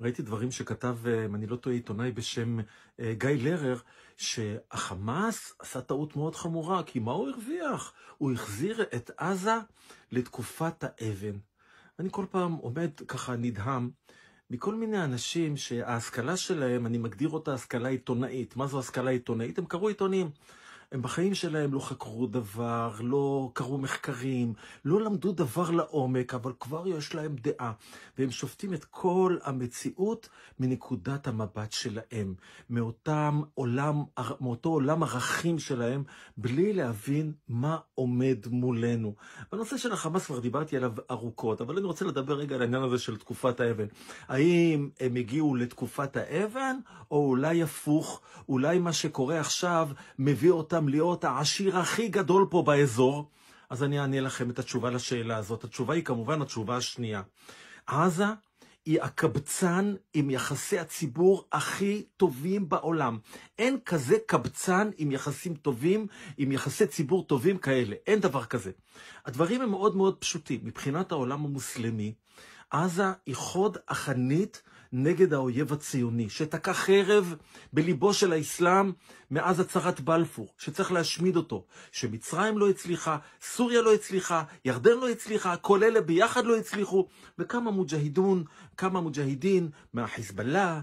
ראיתי דברים שכתב, אה, אם אני לא טועה, עיתונאי בשם אה, גיא לרר, שהחמאס עשה טעות מאוד חמורה, כי מה הוא הרוויח? הוא החזיר את עזה לתקופת האבן. אני כל פעם עומד ככה נדהם מכל מיני אנשים שההשכלה שלהם, אני מגדיר אותה השכלה עיתונאית. מה זו השכלה עיתונאית? הם קראו עיתונים. הם בחיים שלהם לא חקרו דבר, לא קראו מחקרים, לא למדו דבר לעומק, אבל כבר יש להם דעה. והם שופטים את כל המציאות מנקודת המבט שלהם, מאותם עולם, מאותו עולם ערכים שלהם, בלי להבין מה עומד מולנו. בנושא של החמאס כבר דיברתי עליו ארוכות, אבל אני רוצה לדבר רגע על העניין הזה של תקופת האבן. האם הם הגיעו לתקופת האבן, או אולי הפוך, אולי מה שקורה עכשיו מביא אותם אותם להיות העשיר הכי גדול פה באזור? אז אני אענה לכם את התשובה לשאלה הזאת. התשובה היא כמובן התשובה השנייה. עזה היא הקבצן עם יחסי הציבור הכי טובים בעולם. אין כזה קבצן עם יחסים טובים, עם יחסי ציבור טובים כאלה. אין דבר כזה. הדברים הם מאוד מאוד פשוטים. מבחינת העולם המוסלמי, עזה היא חוד החנית נגד האויב הציוני, שתקע חרב בליבו של האסלאם מאז הצהרת בלפור, שצריך להשמיד אותו, שמצרים לא הצליחה, סוריה לא הצליחה, ירדן לא הצליחה, כל אלה ביחד לא הצליחו, וכמה מוג'הידון, כמה מוג'הידין מהחיזבאללה,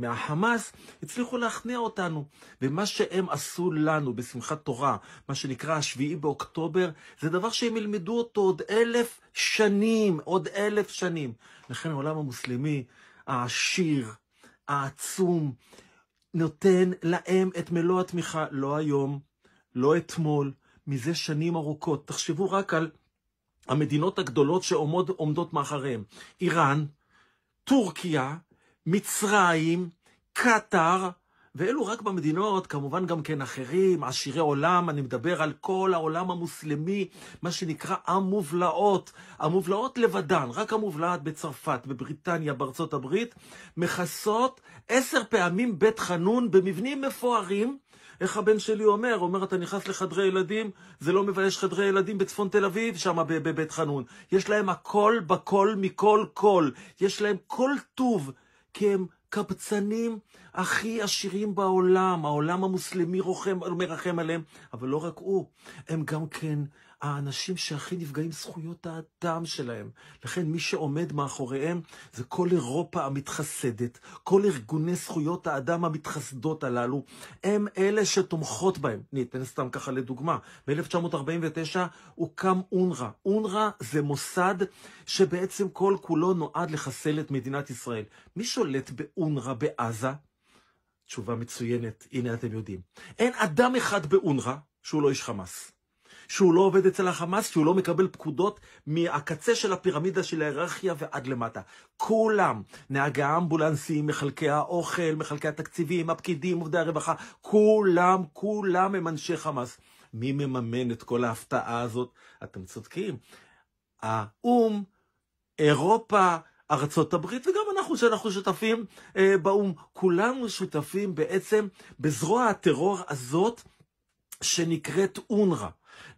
מהחמאס, הצליחו להכניע אותנו. ומה שהם עשו לנו בשמחת תורה, מה שנקרא השביעי באוקטובר, זה דבר שהם ילמדו אותו עוד אלף שנים, עוד אלף שנים. לכן העולם המוסלמי, העשיר, העצום, נותן להם את מלוא התמיכה, לא היום, לא אתמול, מזה שנים ארוכות. תחשבו רק על המדינות הגדולות שעומדות מאחריהם. איראן, טורקיה, מצרים, קטאר, ואלו רק במדינות, כמובן גם כן אחרים, עשירי עולם, אני מדבר על כל העולם המוסלמי, מה שנקרא המובלעות. המובלעות לבדן, רק המובלעת בצרפת, בבריטניה, בארצות הברית, מכסות עשר פעמים בית חנון במבנים מפוארים. איך הבן שלי אומר? אומר, אתה נכנס לחדרי ילדים, זה לא מבייש חדרי ילדים בצפון תל אביב, שם בבית חנון. יש להם הכל בכל מכל כל. יש להם כל טוב, כי הם הקבצנים הכי עשירים בעולם, העולם המוסלמי רוחם, מרחם עליהם, אבל לא רק הוא, הם גם כן האנשים שהכי נפגעים זכויות האדם שלהם. לכן מי שעומד מאחוריהם זה כל אירופה המתחסדת, כל ארגוני זכויות האדם המתחסדות הללו, הם אלה שתומכות בהם. אני אתן סתם ככה לדוגמה, ב-1949 הוקם אונר"א. אונר"א זה מוסד שבעצם כל כולו נועד לחסל את מדינת ישראל. מי שולט באונר"א בעזה? תשובה מצוינת, הנה אתם יודעים. אין אדם אחד באונר"א שהוא לא איש חמאס. שהוא לא עובד אצל החמאס, שהוא לא מקבל פקודות מהקצה של הפירמידה של ההיררכיה ועד למטה. כולם, נהגי האמבולנסים, מחלקי האוכל, מחלקי התקציבים, הפקידים, עובדי הרווחה, כולם, כולם הם אנשי חמאס. מי מממן את כל ההפתעה הזאת? אתם צודקים. האו"ם, אירופה, ארצות הברית, וגם אנחנו שאנחנו שותפים אה, באו"ם. כולנו שותפים בעצם בזרוע הטרור הזאת שנקראת אונר"א.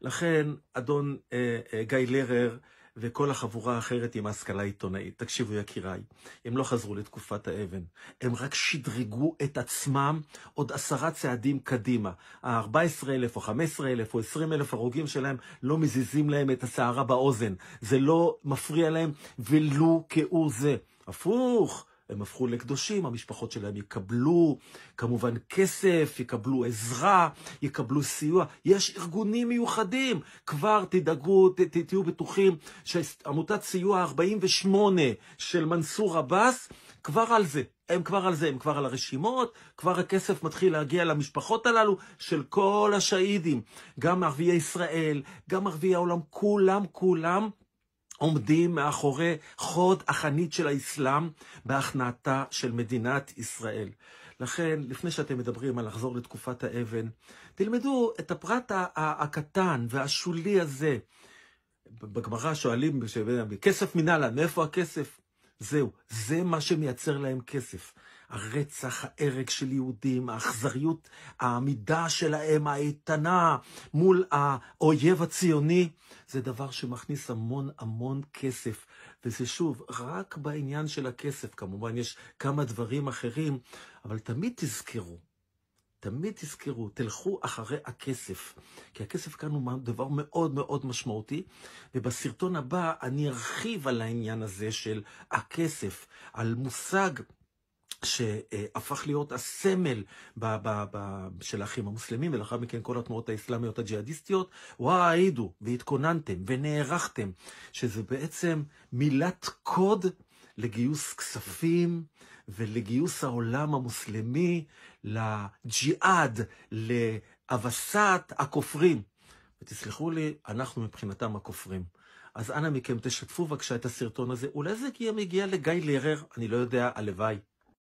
לכן, אדון אה, אה, גיא לרר וכל החבורה האחרת עם ההשכלה העיתונאית, תקשיבו יקיריי, הם לא חזרו לתקופת האבן, הם רק שדרגו את עצמם עוד עשרה צעדים קדימה. ה-14,000 או 15,000 או 20,000 הרוגים שלהם לא מזיזים להם את הסערה באוזן, זה לא מפריע להם ולו כהוא זה. הפוך, הם הפכו לקדושים, המשפחות שלהם יקבלו כמובן כסף, יקבלו עזרה, יקבלו סיוע. יש ארגונים מיוחדים. כבר תדאגו, ת, ת, תהיו בטוחים שעמותת סיוע 48 של מנסור עבאס כבר על זה. הם כבר על זה, הם כבר על הרשימות, כבר הכסף מתחיל להגיע למשפחות הללו של כל השהידים. גם ערביי ישראל, גם ערביי העולם, כולם, כולם. עומדים מאחורי חוד החנית של האסלאם בהכנעתה של מדינת ישראל. לכן, לפני שאתם מדברים על לחזור לתקופת האבן, תלמדו את הפרט הקטן והשולי הזה. בגמרא שואלים, כסף מנהלן, מאיפה הכסף? זהו, זה מה שמייצר להם כסף. הרצח, ההרג של יהודים, האכזריות, העמידה שלהם האיתנה מול האויב הציוני, זה דבר שמכניס המון המון כסף. וזה שוב, רק בעניין של הכסף, כמובן יש כמה דברים אחרים, אבל תמיד תזכרו, תמיד תזכרו, תלכו אחרי הכסף. כי הכסף כאן הוא דבר מאוד מאוד משמעותי, ובסרטון הבא אני ארחיב על העניין הזה של הכסף, על מושג שהפך להיות הסמל ב, ב, ב, של האחים המוסלמים, ולאחר מכן כל התנועות האסלאמיות הג'יהאדיסטיות, וואה, העידו, והתכוננתם, ונערכתם, שזה בעצם מילת קוד לגיוס כספים ולגיוס העולם המוסלמי לג'יהאד, להבסת הכופרים. ותסלחו לי, אנחנו מבחינתם הכופרים. אז אנא מכם, תשתפו בבקשה את הסרטון הזה. אולי זה הגיע מגיע לגיא לרר, אני לא יודע, הלוואי.